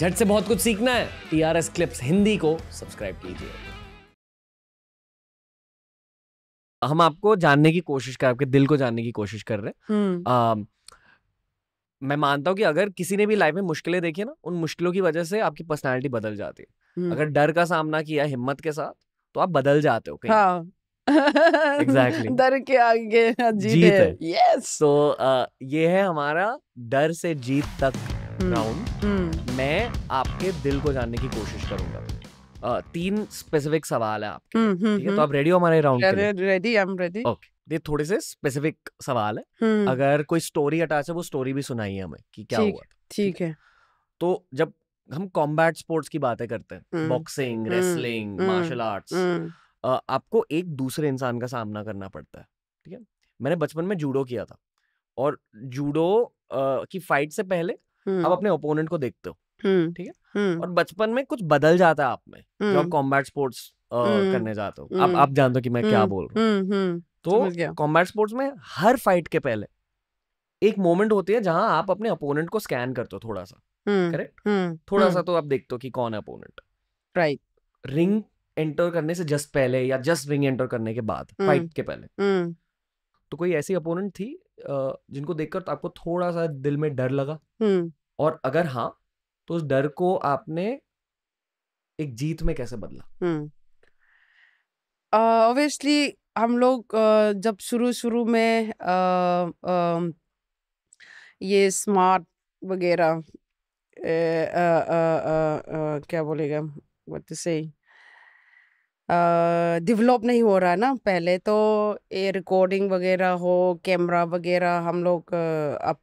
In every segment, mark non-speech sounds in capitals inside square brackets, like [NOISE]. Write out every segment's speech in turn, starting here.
झट से बहुत कुछ सीखना है T R S clips Hindi को सब्सक्राइब कीजिए हम आपको जानने की कोशिश कर आपके दिल को जानने की कोशिश कर रहे हैं हम्म। मैं मानता हूँ कि अगर किसी ने भी लाइफ में मुश्किलें देखी ना उन मुश्किलों की वजह से आपकी पर्सनालिटी बदल जाती है हम्म। अगर डर का सामना किया हिम्मत के साथ तो आप बदल जाते हो कहीं हाँ। exactly. [LAUGHS] डर के आगे हाँ जीत, जीत है यस yes. तो so, ये है हमारा डर से जीत तक राउंड हम्म। मैं आपके दिल को जानने की कोशिश करूंगा तीन स्पेसिफिक सवाल है आपके हम्म, हम्म, ठीक है तो आप रेडी हो हमारे राउंड के लिए ready I am ready okay ये थोड़े से स्पेसिफिक सवाल है अगर कोई स्टोरी अटैच है वो स्टोरी भी सुनाई है हमें कि क्या हुआ ठीक है तो जब हम कॉम्बैट स्पोर्ट्स की बातें करते हैं बॉक्सिंग रेसलिंग मार्शल आर्ट्स आपको एक दूसरे इंसान का सामना करना पड़ता है ठीक है मैंने बचपन में जूडो किया था और जूडो की फाइट से पहले आप हम्म। अपने ओपोनेंट को देखते हो हम्म, ठीक है हम्म। और बचपन में कुछ बदल जाता है आप में जब आप कॉम्बैट स्पोर्ट्स करने जाते हो आप आप जानते हो कि मैं क्या बोल रहा हूँ तो कॉम्बैट स्पोर्ट्स में हर फाइट के पहले एक मोमेंट होती है जहां आप अपने अपोनेंट को स्कैन करते हो थोड़ा सा करेक्ट थोड़ा सा तो आप देखते हो कि कौन है अपोनेंट राइट रिंग एंटर करने से जस्ट पहले या जस्ट रिंग एंटर करने के बाद फाइट के पहले तो कोई ऐसी अपोनेंट थी जिनको देखकर तो आपको थोड़ा सा दिल में डर लगा और अगर हाँ तो उस डर को आपने एक जीत में कैसे बदला ऑब्वियसली uh, हम लोग uh, जब शुरू शुरू में uh, uh, ये स्मार्ट वगैरह uh, uh, uh, uh, uh, क्या बोलेगा वट से डेवलप नहीं हो रहा ना पहले तो ये रिकॉर्डिंग वगैरह हो कैमरा वगैरह हम लोग अब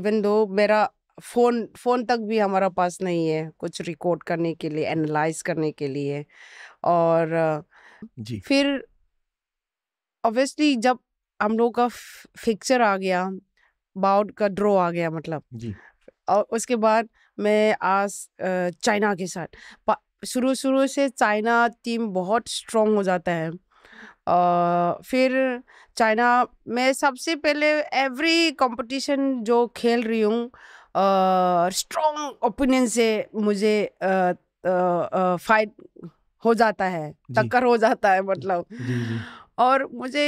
इवन दो मेरा फ़ोन फ़ोन तक भी हमारा पास नहीं है कुछ रिकॉर्ड करने के लिए एनालाइज करने के लिए और जी फिर ऑब्वियसली जब हम लोग का फिक्चर आ गया बाउट का ड्रो आ गया मतलब जी और उसके बाद मैं आज चाइना के साथ शुरू शुरू से चाइना टीम बहुत स्ट्रॉन्ग हो जाता है फिर चाइना मैं सबसे पहले एवरी कंपटीशन जो खेल रही हूँ स्ट्रॉन्ग uh, ओपिनियन से मुझे फाइट हो जाता है टक्कर हो जाता है मतलब जी, जी. और मुझे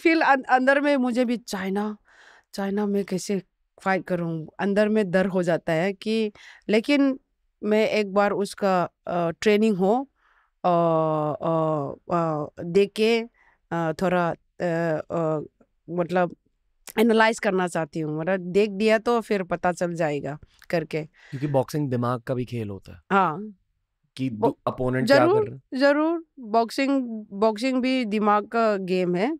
फील अं, अंदर में मुझे भी चाइना चाइना में कैसे फाइट करूँ अंदर में डर हो जाता है कि लेकिन मैं एक बार उसका ट्रेनिंग हो देख के थोड़ा मतलब एनालाइज करना चाहती हूँ मतलब देख दिया तो फिर पता चल जाएगा करके क्योंकि बॉक्सिंग दिमाग का भी खेल होता है हाँ कि अपोनेंट जरूर क्या कर जरूर बॉक्सिंग बॉक्सिंग भी दिमाग का गेम है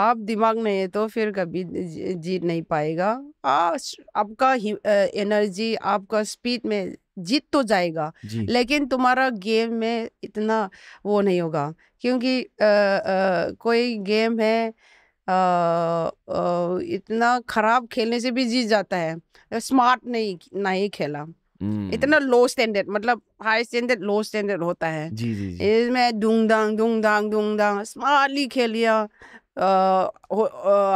आप दिमाग नहीं है तो फिर कभी जीत नहीं पाएगा आ, आपका एनर्जी आपका स्पीड में जीत तो जाएगा जी। लेकिन तुम्हारा गेम में इतना वो नहीं होगा क्योंकि आ, आ, कोई गेम है इतना खराब खेलने से भी जीत जाता है स्मार्ट नहीं नहीं खेला Hmm. इतना लो स्टैंडर्ड मतलब हाई स्टैंडर्ड लो स्टैंडर्ड होता है जी जी जी इसमें दुंग दांग दुंग दांग दुंग दांग स्मार्टली खेल लिया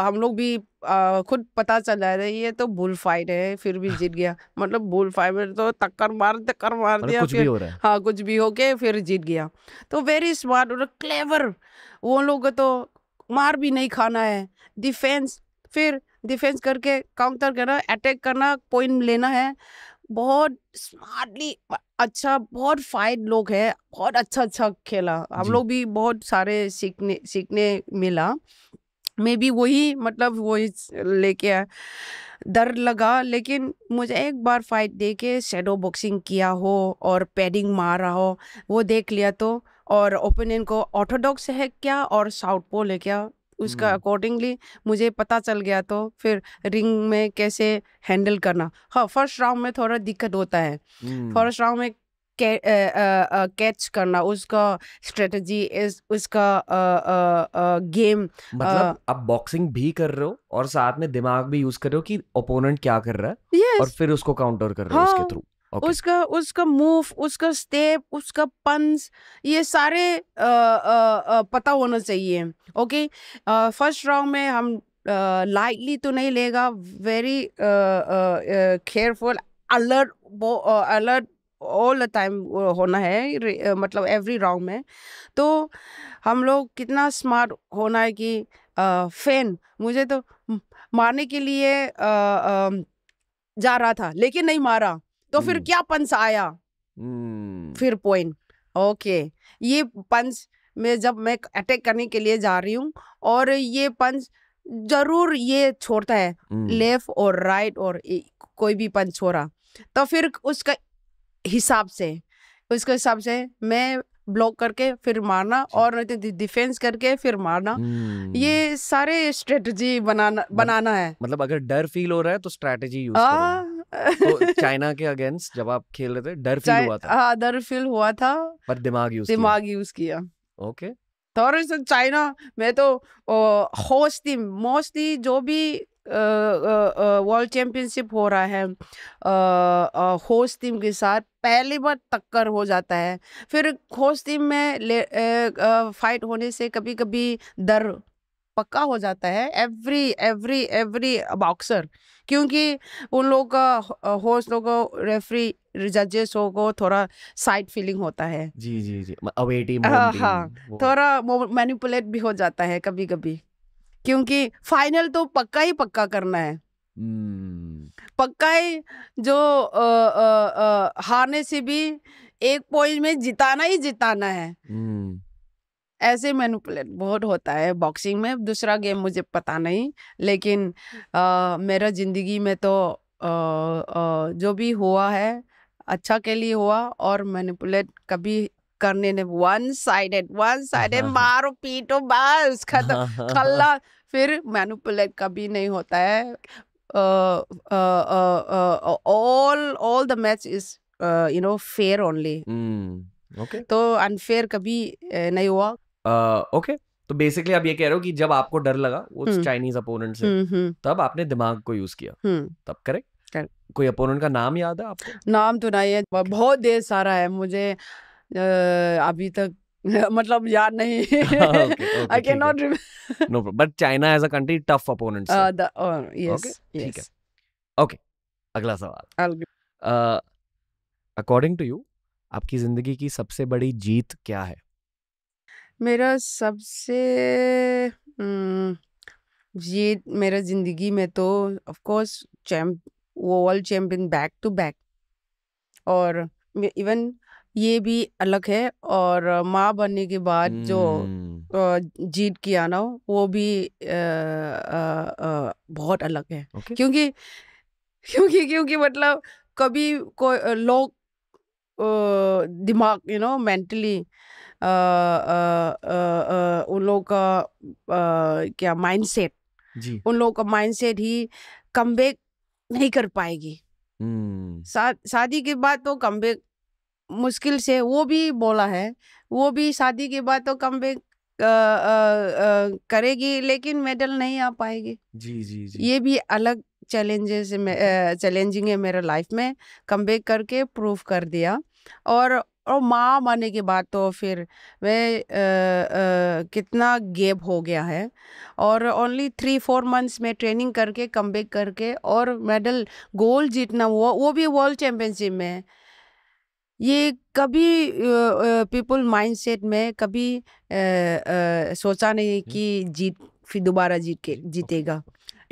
हम लोग भी आ, खुद पता चला रहा है ये तो बुल फाइट है फिर भी जीत गया [LAUGHS] मतलब बुल फाइट में तो टक्कर मार टक्कर मार मतलब दिया कुछ फिर भी हो रहा है। हाँ कुछ भी होके फिर जीत गया तो वेरी स्मार्ट और क्लेवर वो लोग तो मार भी नहीं खाना है डिफेंस फिर डिफेंस करके काउंटर करना अटैक करना पॉइंट लेना है बहुत स्मार्टली अच्छा बहुत फाइट लोग है बहुत अच्छा अच्छा खेला हम लोग भी बहुत सारे सीखने सीखने मिला मे भी वही मतलब वही लेके आया डर लगा लेकिन मुझे एक बार फाइट दे के शेडो बॉक्सिंग किया हो और पैडिंग मार रहा हो वो देख लिया तो और ओपिनियन को ऑर्थोडॉक्स है क्या और साउथ पोल है क्या उसका अकॉर्डिंगली हम्म। मुझे पता चल गया तो फिर रिंग में कैसे हैंडल करना हाँ फर्स्ट राउंड में थोड़ा दिक्कत होता है फर्स्ट हम्म। राउंड में कैच करना उसका स्ट्रेटजी उसका गेम मतलब आप बॉक्सिंग भी कर रहे हो और साथ में दिमाग भी यूज कर रहे हो कि ओपोनेंट क्या कर रहा है yes. और फिर उसको काउंटर कर रहे हो हाँ, उसके थ्रू okay. उसका उसका मूव उसका स्टेप उसका पंस ये सारे आ, आ, आ, पता होना चाहिए ओके फर्स्ट राउंड में हम लाइटली तो नहीं लेगा very careful alert alert all the time होना है मतलब एवरी राउंड में तो हम लोग कितना स्मार्ट होना है कि फैन मुझे तो मारने के लिए आ, आ, जा रहा था लेकिन नहीं मारा तो फिर क्या पंच आया फिर पॉइंट ओके ये पंच में जब मैं अटैक करने के लिए जा रही हूँ और ये पंच जरूर ये छोड़ता है लेफ्ट और राइट और कोई भी पंच छोड़ा तो फिर उसका हिसाब से उसके हिसाब से मैं ब्लॉक करके फिर मारना और डिफेंस तो करके फिर मारना ये सारे स्ट्रेटजी बनाना बनाना है मतलब अगर डर फील हो रहा है तो स्ट्रेटजी यूज तो [LAUGHS] चाइना के अगेंस्ट जब आप खेल रहे थे डर फील हुआ था हाँ डर फील हुआ था पर दिमाग यूज दिमाग यूज किया ओके थोड़ा तो चाइना मैं तो होस्ट थी मोस्टली जो भी वर्ल्ड चैंपियनशिप हो रहा है होस्ट टीम के साथ पहली बार टक्कर हो जाता है फिर होस्ट टीम में फाइट होने से कभी कभी डर पक्का हो जाता है एवरी एवरी एवरी बॉक्सर क्योंकि उन लोग का होस्ट लोगों रेफरी जजेस हो को थोड़ा साइड फीलिंग होता है जी जी जी अवे टीम हाँ हाँ थोड़ा मैनिपुलेट भी हो जाता है कभी कभी क्योंकि फाइनल तो पक्का ही पक्का करना है hmm. पक्का ही जो आ, आ, आ, हारने से भी एक पॉइंट में जिताना ही जिताना है hmm. ऐसे मैनुपलेट बहुत होता है बॉक्सिंग में दूसरा गेम मुझे पता नहीं लेकिन आ, मेरा ज़िंदगी में तो आ, आ, जो भी हुआ है अच्छा के लिए हुआ और मैनुपुलेट कभी करने ने वन साइडेड वन साइडेड मारो पीटो बस खत्म खल्ला फिर मैनुपलेट कभी नहीं होता है all all the match is you know fair only okay तो अनफेयर कभी नहीं हुआ ओके तो बेसिकली आप ये कह रहे हो कि जब आपको डर लगा उस चाइनीज हम्म। अपोनेंट से हम्म, हम्म। तब आपने दिमाग को यूज किया तब करेक्ट कोई अपोनेंट का नाम याद है आपको नाम तो नहीं है बहुत देर सारा है मुझे अभी तक [LAUGHS] मतलब याद नहीं I can not know but China as a country tough opponent yes okay अगला सवाल अकॉर्डिंग टू यू आपकी जिंदगी की सबसे बड़ी जीत क्या है मेरा सबसे ये मेरा ज़िंदगी में तो ऑफ कोर्स चैम्प वो world champion back to back और इवन ये भी अलग है और माँ बनने के बाद जो हम्म। जीत किया ना वो भी आ, आ, आ, बहुत अलग है okay. क्योंकि क्योंकि क्योंकि मतलब कभी कोई लोग दिमाग यू नो मेंटली उन लोगों का क्या माइंडसेट जी उन लोगों का माइंडसेट ही कम नहीं कर पाएगी शादी के बाद तो कम मुश्किल से वो भी बोला है वो भी शादी के बाद तो कम करेगी लेकिन मेडल नहीं आ पाएगी जी जी जी ये भी अलग चैलेंजेस चैलेंजिंग है मेरा लाइफ में कम करके प्रूफ कर दिया और और माँ मरने के बाद तो फिर आ, कितना गेप हो गया है और ओनली थ्री फोर मंथ्स में ट्रेनिंग करके कम करके और मेडल गोल्ड जीतना हुआ वो भी वर्ल्ड चैम्पियनशिप में ये कभी पीपल माइंडसेट में कभी आ, आ, सोचा नहीं कि जीत फिर दोबारा जीत के जीतेगा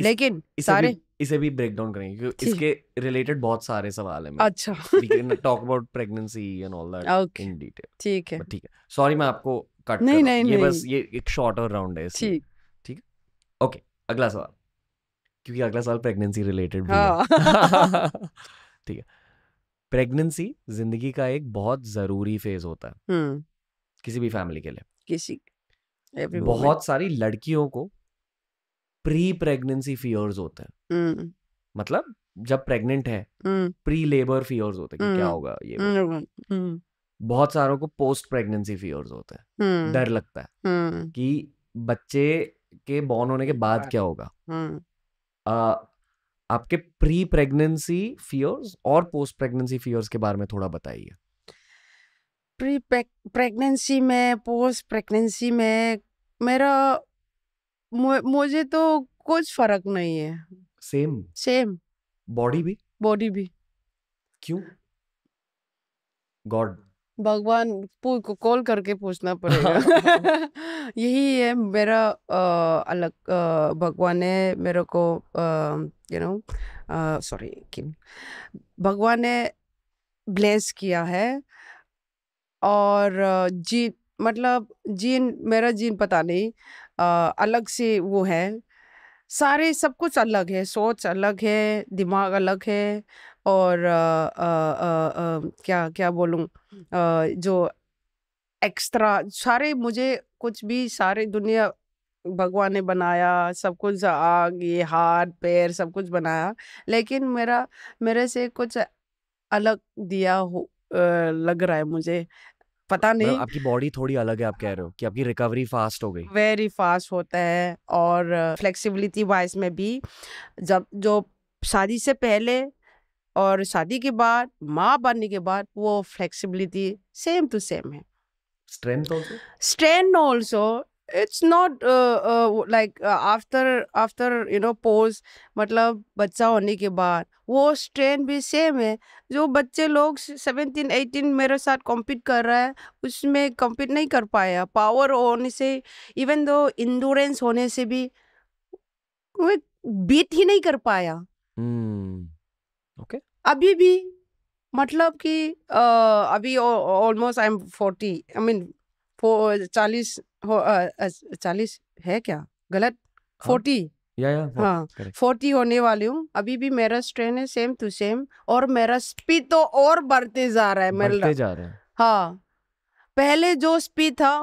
लेकिन इस सारे इसे भी ब्रेक डाउन करेंगे क्योंकि इसके रिलेटेड बहुत सारे सवाल हैं अच्छा talk about pregnancy and all that in detail ठीक है ठीक है सॉरी मैं आपको कट नहीं नहीं ये बस ये एक शॉर्ट और राउंड है ठीक ठीक ओके अगला सवाल क्योंकि अगला सवाल प्रेगनेंसी रिलेटेड भी है हाँ। [LAUGHS] ठीक है प्रेगनेंसी जिंदगी का एक बहुत जरूरी फेज होता है हम्म। किसी भी फैमिली के लिए किसी बहुत सारी लड़कियों को प्री प्रेगनेंसी फियर्स होते हैं हम्म। मतलब जब प्रेग्नेंट है प्री लेबर फियर्स होते हैं कि क्या हम्म। होगा ये हम्म, बहुत सारों को पोस्ट प्रेगनेंसी फियर्स होते हैं डर लगता है कि बच्चे के बॉर्न होने के बाद क्या होगा आ, आपके प्री प्रेगनेंसी फियर्स और पोस्ट प्रेगनेंसी फियर्स के बारे में थोड़ा बताइए प्री प्रेगनेंसी में पोस्ट प्रेगनेंसी में मेरा मुझे तो कुछ फर्क नहीं है सेम सेम बॉडी भी बॉडी भी क्यों गॉड भगवान को कॉल करके पूछना [LAUGHS] पड़ेगा [LAUGHS] यही है मेरा आ, अलग भगवान ने मेरे को यू नो सॉरी भगवान ने ब्लेस किया है और जी मतलब जीन मेरा जीन पता नहीं अलग से वो है सारे सब कुछ अलग है सोच अलग है दिमाग अलग है और आ, आ, आ, क्या क्या बोलूँ जो एक्स्ट्रा सारे मुझे कुछ भी सारे दुनिया भगवान ने बनाया सब कुछ आग ये हाथ पैर सब कुछ बनाया लेकिन मेरा मेरे से कुछ अलग दिया हो लग रहा है मुझे पता मतलब नहीं आपकी बॉडी थोड़ी अलग है आप कह रहे हो कि आपकी रिकवरी फास्ट हो गई वेरी फास्ट होता है और फ्लेक्सिबिलिटी वाइज में भी जब जो शादी से पहले और शादी के बाद माँ बनने के बाद वो फ्लेक्सिबिलिटी सेम टू सेम है strength also strength also it's not like after after you know pose मतलब बच्चा होने के बाद वो स्ट्रेन भी सेम है जो बच्चे लोग सेवनटीन एटीन मेरे साथ कॉम्पीट कर रहा है उसमें कॉम्पीट नहीं कर पाया पावर होने से इवन दो इंडोरेंस होने से भी वो बीट ही नहीं कर पाया ओके hmm, okay. अभी भी मतलब कि uh, अभी almost I am forty I mean चालीस चालीस चालीस है क्या गलत हाँ। फोर्टी या या हाँ फोर्टी होने वाली हूँ अभी भी मेरा स्ट्रेन है सेम टू सेम और मेरा स्पीड तो और बढ़ते जा रहा है बढ़ते जा रहा है हाँ पहले जो स्पीड था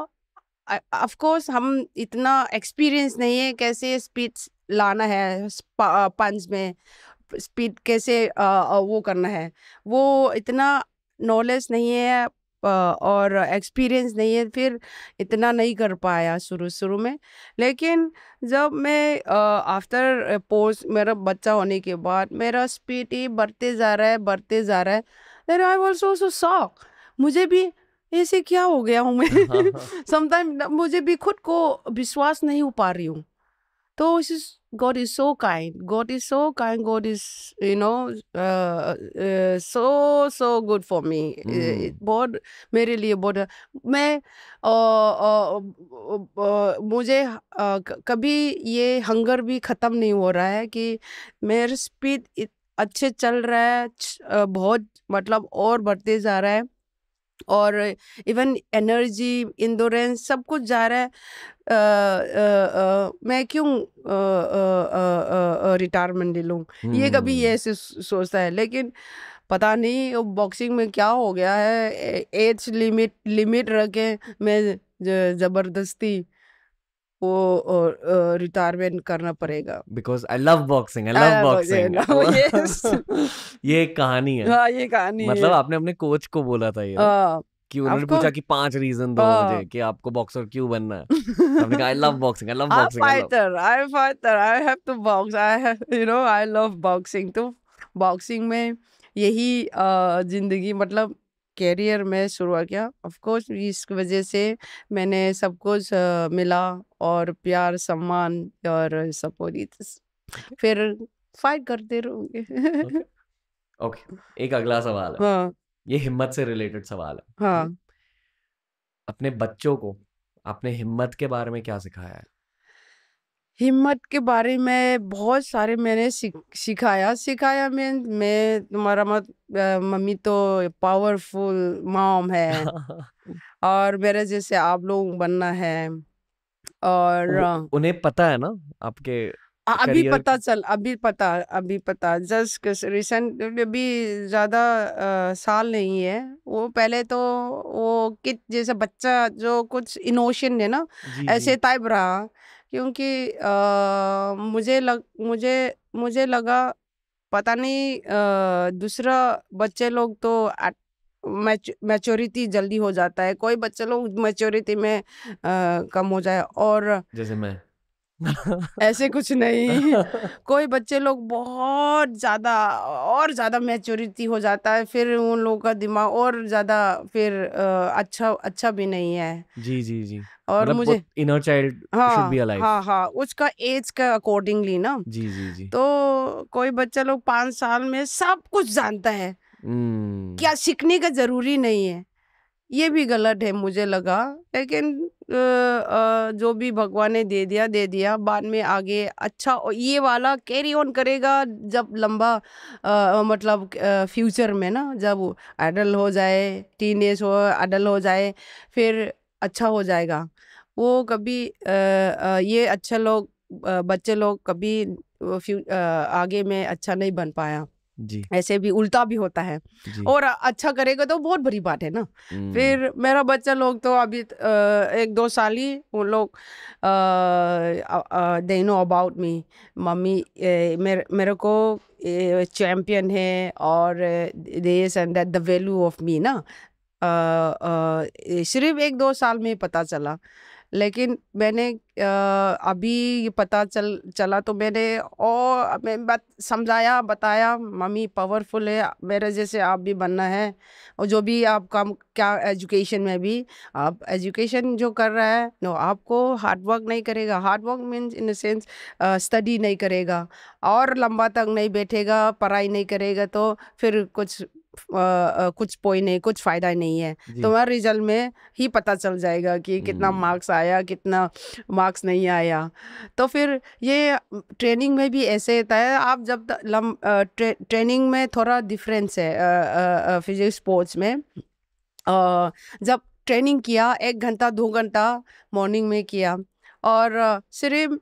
ऑफ कोर्स हम इतना एक्सपीरियंस नहीं है कैसे स्पीड लाना है पंच में स्पीड कैसे आ, वो करना है वो इतना नॉलेज नहीं है और एक्सपीरियंस नहीं है फिर इतना नहीं कर पाया शुरू शुरू में लेकिन जब मैं आफ्टर पोस्ट मेरा बच्चा होने के बाद मेरा स्पीड ही बढ़ते जा रहा है बढ़ते जा रहा है then I also so shock मुझे भी ऐसे क्या हो गया हूँ मैं समटाइम [LAUGHS] [LAUGHS] मुझे भी खुद को विश्वास नहीं हो पा रही हूँ तो God is so kind. God is so kind. God is, you know, uh, uh, so so good for me. Hmm. बहुत मेरे लिए बहुत मैं मुझे कभी ये हंगर भी ख़त्म नहीं हो रहा है कि मेरा स्पीड अच्छे चल रहा है बहुत मतलब और बढ़ते जा रहा है और इवन एनर्जी इंदोरेंस सब कुछ जा रहा है मैं क्यों रिटायरमेंट ले लूँ ये कभी ये हम्म। ऐसे सोचता है लेकिन पता नहीं वो बॉक्सिंग में क्या हो गया है एज लिमिट लिमिट रखे मैं ज़बरदस्ती वो रिटायरमेंट करना पड़ेगा because I love boxing I love boxing ये कहानी है हाँ ये कहानी मतलब है। आपने अपने कोच को बोला था ये हाँ। कि उन्होंने पूछा कि पांच रीजन दो मुझे हाँ। कि आपको बॉक्सर क्यों बनना है तो हमने कहा I love boxing I love boxing I fighter I fighter I have to box I have you know I love boxing तो बॉक्सिंग में यही जिंदगी मतलब करियर में शुरुआत किया ऑफ कोर्स इस वजह से मैंने सब कुछ मिला और प्यार सम्मान और तो सपोर्ट फिर फाइट करते रहोगे ओके okay. एक अगला सवाल है हाँ ये हिम्मत से रिलेटेड सवाल है हाँ अपने बच्चों को आपने हिम्मत के बारे में क्या सिखाया है हिम्मत के बारे में बहुत सारे मैंने सिखाया सिखाया मैं मैं तुम्हारा मत मम्मी तो पावरफुल माम है और मेरे जैसे आप लोग बनना है और उन्हें पता है ना आपके अभी पता चल अभी पता अभी पता जस्ट रिसेंट अभी ज़्यादा साल नहीं है वो पहले तो वो कित जैसे बच्चा जो कुछ इनोशन है ना ऐसे टाइप रहा क्योंकि आ, मुझे लग मुझे मुझे लगा पता नहीं दूसरा बच्चे लोग तो मैच्योरिटी जल्दी हो जाता है कोई बच्चे लोग मैच्योरिटी में आ, कम हो जाए और जैसे मैं ऐसे कुछ नहीं [LAUGHS] कोई बच्चे लोग बहुत ज़्यादा और ज़्यादा मैच्योरिटी हो जाता है फिर उन लोगों का दिमाग और ज़्यादा फिर अच्छा अच्छा भी नहीं है जी जी जी और मतलब मुझे इनर चाइल्ड हाँ हाँ हाँ उसका एज के अकॉर्डिंगली ना जी जी जी तो कोई बच्चा लोग पाँच साल में सब कुछ जानता है क्या हम्म। सीखने का जरूरी नहीं है ये भी गलत है मुझे लगा लेकिन जो भी भगवान ने दे दिया दे दिया बाद में आगे अच्छा ये वाला कैरी ऑन करेगा जब लंबा आ, मतलब फ्यूचर में ना जब एडल हो जाए टीन एज हो एडल हो जाए फिर अच्छा हो जाएगा वो कभी आ, आ, ये अच्छे लोग बच्चे लोग कभी आ, आगे में अच्छा नहीं बन पाया जी ऐसे भी उल्टा भी होता है और अच्छा करेगा तो बहुत बड़ी बात है ना हम्म। फिर मेरा बच्चा लोग तो अभी एक दो साल ही वो लोग they know about me mummy मेरे मेरे को चैम्पियन है और they and that the value of me ना सिर्फ एक दो साल में पता चला लेकिन मैंने अभी ये पता चल चला तो मैंने और मैं बात समझाया बताया मम्मी पावरफुल है मेरे जैसे आप भी बनना है और जो भी आप काम क्या एजुकेशन में भी आप एजुकेशन जो कर रहा है नो आपको हार्ड वर्क नहीं करेगा hard work means in sense study नहीं करेगा और लंबा तक नहीं बैठेगा पढ़ाई नहीं करेगा तो फिर कुछ आ, कुछ पोई नहीं कुछ फायदा नहीं है तो तो रिजल्ट में ही पता चल जाएगा कि कितना मार्क्स हम्म। आया कितना मार्क्स नहीं आया तो फिर ये ट्रेनिंग में भी ऐसे होता है आप जब लम ट्रे, ट्रेनिंग में थोड़ा डिफरेंस है फिजिक्स स्पोर्ट्स में आ, जब ट्रेनिंग किया एक घंटा दो घंटा मॉर्निंग में किया और सिर्फ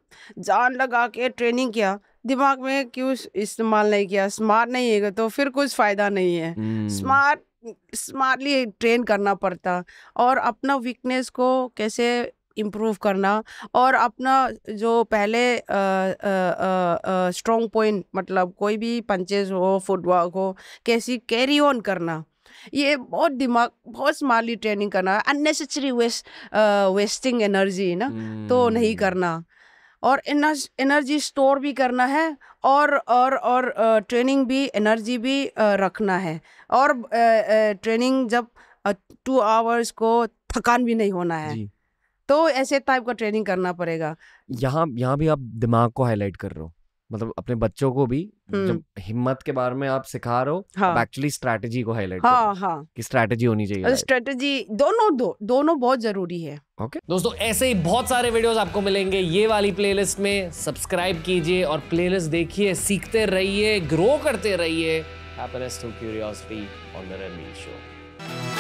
जान लगा के ट्रेनिंग किया दिमाग में क्यों इस्तेमाल नहीं किया स्मार्ट नहीं है तो फिर कुछ फ़ायदा नहीं है हम्म। स्मार्ट स्मार्टली ट्रेन करना पड़ता और अपना वीकनेस को कैसे इम्प्रूव करना और अपना जो पहले स्ट्रॉन्ग पॉइंट मतलब कोई भी पंचेज हो फुटवर्क हो कैसी कैरी ऑन करना ये बहुत दिमाग बहुत स्मार्टली ट्रेनिंग करना अननेसेसरी वेस्ट वेस्टिंग एनर्जी ना तो नहीं हम्म। करना और एनर्जी स्टोर भी करना है और और और ट्रेनिंग भी एनर्जी भी रखना है और ट्रेनिंग जब टू आवर्स को थकान भी नहीं होना है तो ऐसे टाइप का ट्रेनिंग करना पड़ेगा यहाँ यहाँ भी आप दिमाग को हाईलाइट कर रहे हो मतलब अपने बच्चों को भी जब हिम्मत के बारे में आप सिखा रहे हो एक्चुअली स्ट्रेटजी हाँ। को हाईलाइट हाँ हाँ कि स्ट्रेटजी होनी चाहिए स्ट्रेटजी दोनों दो दोनों बहुत जरूरी है ओके okay. दोस्तों ऐसे ही बहुत सारे वीडियोस आपको मिलेंगे ये वाली प्लेलिस्ट में सब्सक्राइब कीजिए और प्लेलिस्ट देखिए सीखते रहिए ग्रो करते रहिए happiness through curiosity on the Ranveer show